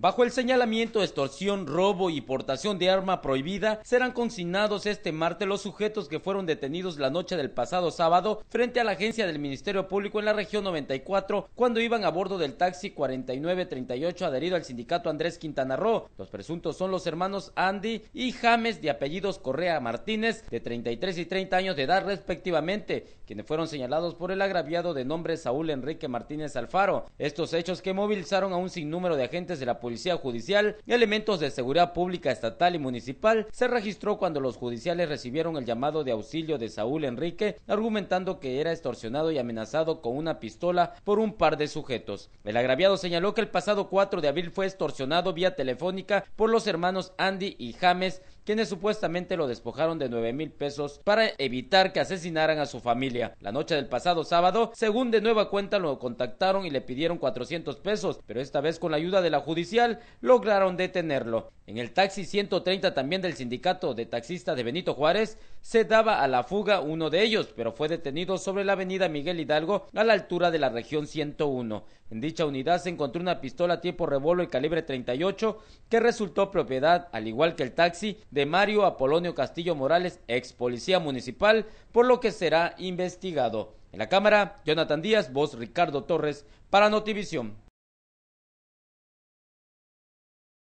Bajo el señalamiento de extorsión, robo y portación de arma prohibida, serán consignados este martes los sujetos que fueron detenidos la noche del pasado sábado frente a la agencia del Ministerio Público en la región 94 cuando iban a bordo del taxi 4938 adherido al sindicato Andrés Quintana Roo. Los presuntos son los hermanos Andy y James de apellidos Correa Martínez de 33 y 30 años de edad respectivamente, quienes fueron señalados por el agraviado de nombre Saúl Enrique Martínez Alfaro. Estos hechos que movilizaron a un sinnúmero de agentes de la Policía Judicial y elementos de seguridad pública estatal y municipal se registró cuando los judiciales recibieron el llamado de auxilio de Saúl Enrique, argumentando que era extorsionado y amenazado con una pistola por un par de sujetos. El agraviado señaló que el pasado 4 de abril fue extorsionado vía telefónica por los hermanos Andy y James quienes supuestamente lo despojaron de nueve mil pesos para evitar que asesinaran a su familia. La noche del pasado sábado, según de nueva cuenta, lo contactaron y le pidieron cuatrocientos pesos, pero esta vez con la ayuda de la judicial lograron detenerlo. En el taxi 130 también del sindicato de taxistas de Benito Juárez se daba a la fuga uno de ellos, pero fue detenido sobre la avenida Miguel Hidalgo a la altura de la región 101. En dicha unidad se encontró una pistola tipo revolo y calibre 38 que resultó propiedad, al igual que el taxi, de Mario Apolonio Castillo Morales, ex policía municipal, por lo que será investigado. En la cámara, Jonathan Díaz, voz Ricardo Torres, para Notivisión.